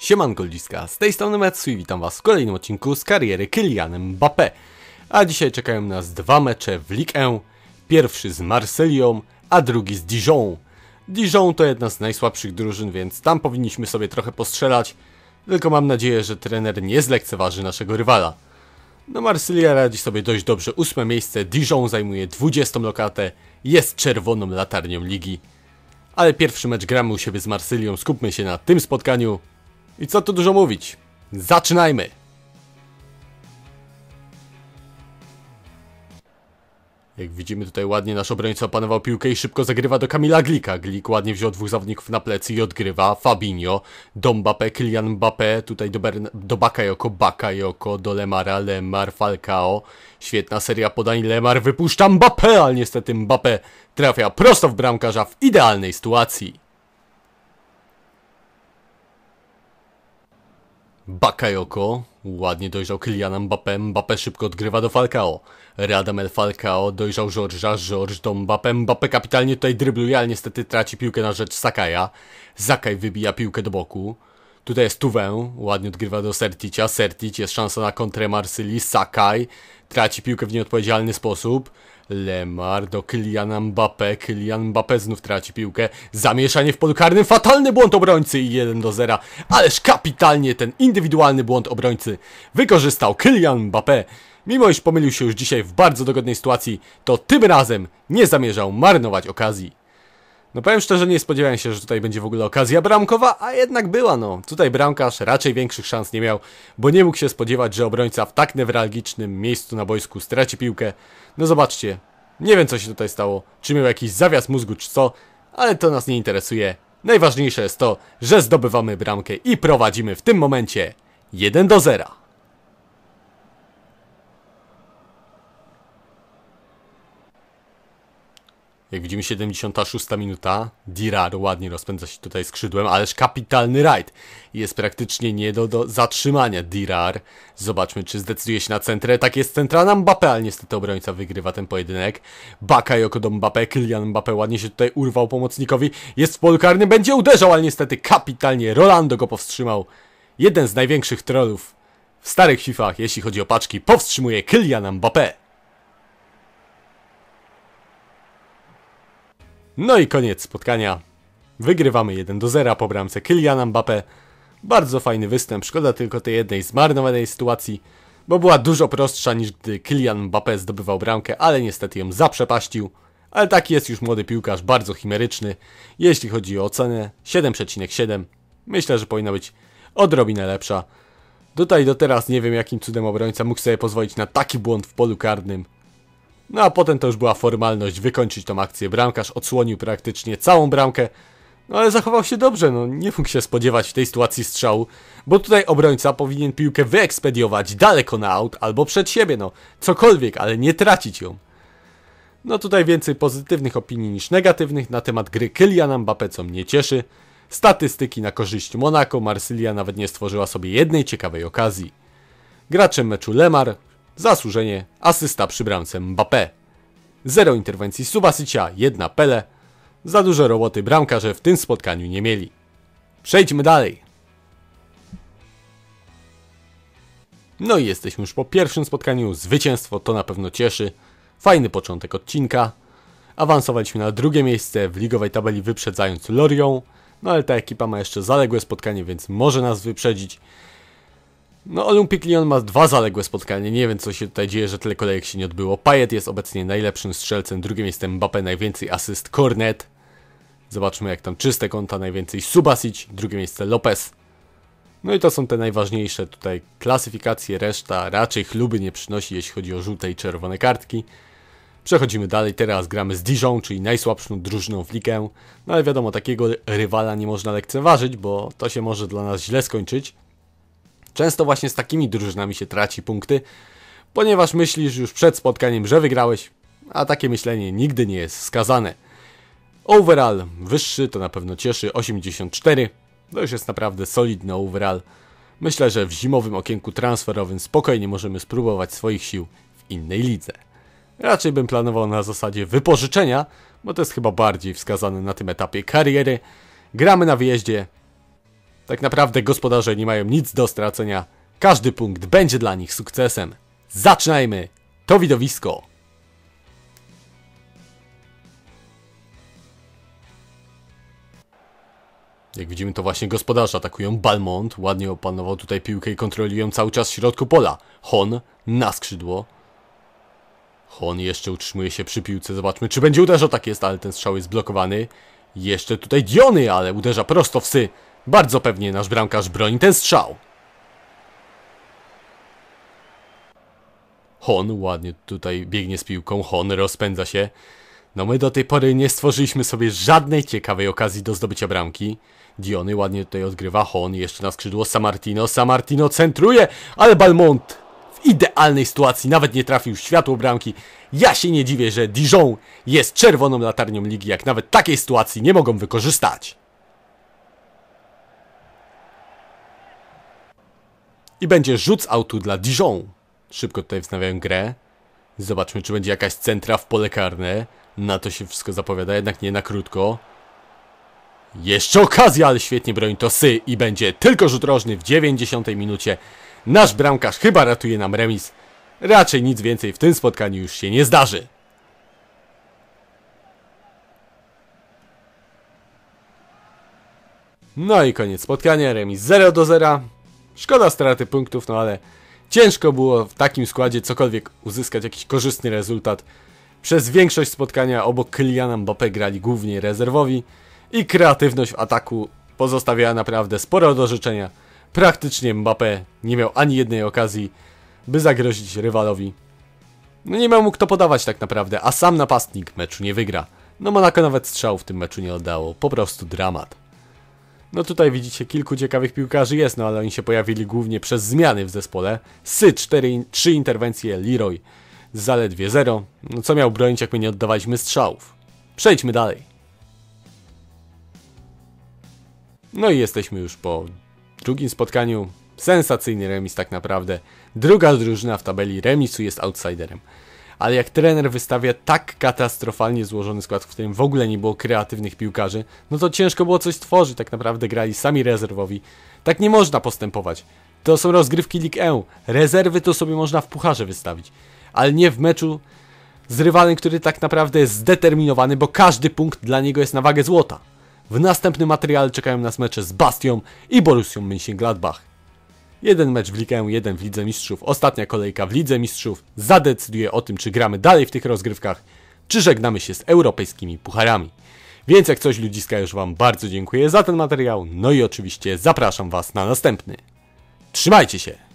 Siemanko Liska, z tej strony Metsu i witam was w kolejnym odcinku z kariery Kylianem Mbappé. A dzisiaj czekają nas dwa mecze w Ligue 1, pierwszy z Marsylią, a drugi z Dijon. Dijon to jedna z najsłabszych drużyn, więc tam powinniśmy sobie trochę postrzelać, tylko mam nadzieję, że trener nie zlekceważy naszego rywala. No Marsylia radzi sobie dość dobrze, ósme miejsce, Dijon zajmuje 20 lokatę, jest czerwoną latarnią ligi. Ale pierwszy mecz gramy u siebie z Marsylią, skupmy się na tym spotkaniu, i co tu dużo mówić? Zaczynajmy! Jak widzimy tutaj ładnie nasz obrońca opanował piłkę i szybko zagrywa do Kamila Glika. Glik ładnie wziął dwóch zawodników na plecy i odgrywa. Fabinho, Mbappé, Kylian Mbappé. tutaj do, Bern do Bakayoko, Bakayoko, do Lemara, Lemar, Falcao. Świetna seria podań, Lemar wypuszcza Mbappé, ale niestety Mbappé trafia prosto w bramkarza w idealnej sytuacji. Bakayoko ładnie dojrzał Kylian Mbappé, Mbappé szybko odgrywa do Falcao. Radamel Falcao dojrzał George'a, George do Mbappé, Mbappé kapitalnie tutaj drybluje, ale niestety traci piłkę na rzecz Sakaja. Zakaj wybija piłkę do boku. Tutaj jest Tuwę, ładnie odgrywa do Serticia, Sertic jest szansa na kontrę Marsylii, Sakaj traci piłkę w nieodpowiedzialny sposób. Lemar do Kylian Mbappe. Kylian Mbappe znów traci piłkę. Zamieszanie w polu karnym. Fatalny błąd obrońcy i 1 do 0. Ależ kapitalnie ten indywidualny błąd obrońcy wykorzystał Kylian Mbappe. Mimo iż pomylił się już dzisiaj w bardzo dogodnej sytuacji, to tym razem nie zamierzał marnować okazji. No powiem szczerze, nie spodziewałem się, że tutaj będzie w ogóle okazja bramkowa, a jednak była no. Tutaj bramkarz raczej większych szans nie miał, bo nie mógł się spodziewać, że obrońca w tak newralgicznym miejscu na boisku straci piłkę. No zobaczcie, nie wiem co się tutaj stało, czy miał jakiś zawias mózgu czy co, ale to nas nie interesuje. Najważniejsze jest to, że zdobywamy bramkę i prowadzimy w tym momencie 1 do 0. Jak widzimy 76 minuta, Dirar ładnie rozpędza się tutaj skrzydłem, ależ kapitalny rajd. Jest praktycznie nie do, do zatrzymania Dirar. Zobaczmy, czy zdecyduje się na centrę. Tak jest centra na Mbappe, ale niestety obrońca wygrywa ten pojedynek. Bakayoko do Mbappe, Kylian Mbappe ładnie się tutaj urwał pomocnikowi. Jest w polu karnym, będzie uderzał, ale niestety kapitalnie Rolando go powstrzymał. Jeden z największych trollów w starych FIFA, jeśli chodzi o paczki, powstrzymuje Kylian Mbappe. No i koniec spotkania. Wygrywamy 1 do 0 po bramce Kyliana Mbappe. Bardzo fajny występ, szkoda tylko tej jednej zmarnowanej sytuacji, bo była dużo prostsza niż gdy Kylian Mbappe zdobywał bramkę, ale niestety ją zaprzepaścił. Ale taki jest już młody piłkarz, bardzo chimeryczny. Jeśli chodzi o ocenę, 7,7. Myślę, że powinna być odrobinę lepsza. Tutaj do teraz nie wiem jakim cudem obrońca mógł sobie pozwolić na taki błąd w polu karnym. No a potem to już była formalność wykończyć tą akcję. Bramkarz odsłonił praktycznie całą bramkę. No ale zachował się dobrze, no nie mógł się spodziewać w tej sytuacji strzału, bo tutaj obrońca powinien piłkę wyekspediować daleko na aut albo przed siebie, no cokolwiek, ale nie tracić ją. No tutaj więcej pozytywnych opinii niż negatywnych na temat gry Kyliana Mbappé, co mnie cieszy. Statystyki na korzyść Monako, Marsylia nawet nie stworzyła sobie jednej ciekawej okazji. Graczem meczu Lemar, Zasłużenie, asysta przy bramce Mbappé. Zero interwencji Subasicia, jedna Pele. Za dużo roboty bramkarze w tym spotkaniu nie mieli. Przejdźmy dalej. No i jesteśmy już po pierwszym spotkaniu. Zwycięstwo to na pewno cieszy. Fajny początek odcinka. Awansowaliśmy na drugie miejsce w ligowej tabeli wyprzedzając Lorią. No ale ta ekipa ma jeszcze zaległe spotkanie, więc może nas wyprzedzić. No, Olympic Lyon ma dwa zaległe spotkania. Nie wiem, co się tutaj dzieje, że tyle kolejek się nie odbyło. Payet jest obecnie najlepszym strzelcem, drugim miejsce Mbappe, najwięcej asyst. Cornet. Zobaczmy, jak tam czyste konta, najwięcej Subasic, drugie miejsce Lopez. No i to są te najważniejsze tutaj klasyfikacje, reszta raczej chluby nie przynosi, jeśli chodzi o żółte i czerwone kartki. Przechodzimy dalej, teraz gramy z Dijon, czyli najsłabszą drużyną w ligę. No ale wiadomo, takiego rywala nie można lekceważyć, bo to się może dla nas źle skończyć. Często właśnie z takimi drużynami się traci punkty, ponieważ myślisz już przed spotkaniem, że wygrałeś, a takie myślenie nigdy nie jest skazane. Overall wyższy to na pewno cieszy 84. To już jest naprawdę solidny overall. Myślę, że w zimowym okienku transferowym spokojnie możemy spróbować swoich sił w innej lidze. Raczej bym planował na zasadzie wypożyczenia, bo to jest chyba bardziej wskazane na tym etapie kariery. Gramy na wyjeździe, tak naprawdę gospodarze nie mają nic do stracenia. Każdy punkt będzie dla nich sukcesem. Zaczynajmy! To widowisko! Jak widzimy to właśnie gospodarze atakują Balmont, ładnie opanował tutaj piłkę i kontrolują cały czas w środku pola. Hon na skrzydło. Hon jeszcze utrzymuje się przy piłce, zobaczmy czy będzie uderzał, tak jest, ale ten strzał jest blokowany. Jeszcze tutaj Diony, ale uderza prosto w sy. Bardzo pewnie nasz bramkarz broni ten strzał. Hon ładnie tutaj biegnie z piłką, Hon rozpędza się. No my do tej pory nie stworzyliśmy sobie żadnej ciekawej okazji do zdobycia bramki. Diony ładnie tutaj odgrywa, Hon jeszcze na skrzydło Samartino, Samartino centruje, ale Balmont w idealnej sytuacji nawet nie trafił światło bramki. Ja się nie dziwię, że Dijon jest czerwoną latarnią ligi, jak nawet takiej sytuacji nie mogą wykorzystać. I będzie rzuc autu dla Dijon. Szybko tutaj wznawiałem grę. Zobaczmy, czy będzie jakaś centra w pole karne. Na to się wszystko zapowiada, jednak nie na krótko. Jeszcze okazja, ale świetnie broni to Sy i będzie tylko rzut rożny w 90 minucie. Nasz bramkarz chyba ratuje nam remis. Raczej nic więcej w tym spotkaniu już się nie zdarzy. No i koniec spotkania, remis 0 do 0. Szkoda straty punktów, no ale ciężko było w takim składzie cokolwiek uzyskać jakiś korzystny rezultat. Przez większość spotkania obok Kyliana Mbappé grali głównie rezerwowi i kreatywność w ataku pozostawiała naprawdę sporo do życzenia. Praktycznie Mbappé nie miał ani jednej okazji, by zagrozić rywalowi. No nie miał mu kto podawać tak naprawdę, a sam napastnik meczu nie wygra. No Monaco nawet strzał w tym meczu nie oddało, po prostu dramat. No tutaj widzicie, kilku ciekawych piłkarzy jest, no ale oni się pojawili głównie przez zmiany w zespole. Sy 4, 3 interwencje, Leroy zaledwie 0. No co miał bronić, jak my nie oddawaliśmy strzałów? Przejdźmy dalej. No i jesteśmy już po drugim spotkaniu. Sensacyjny remis tak naprawdę. Druga drużyna w tabeli remisu jest outsiderem ale jak trener wystawia tak katastrofalnie złożony skład, w którym w ogóle nie było kreatywnych piłkarzy, no to ciężko było coś tworzyć, tak naprawdę grali sami rezerwowi. Tak nie można postępować. To są rozgrywki League 1. Rezerwy to sobie można w pucharze wystawić, ale nie w meczu z rywalem, który tak naprawdę jest zdeterminowany, bo każdy punkt dla niego jest na wagę złota. W następnym materiale czekają nas mecze z Bastią i Borussią Mönchengladbach. Jeden mecz w Ligę, jeden w Lidze Mistrzów. Ostatnia kolejka w Lidze Mistrzów zadecyduje o tym, czy gramy dalej w tych rozgrywkach, czy żegnamy się z europejskimi pucharami. Więc jak coś ludziska już Wam bardzo dziękuję za ten materiał, no i oczywiście zapraszam Was na następny. Trzymajcie się!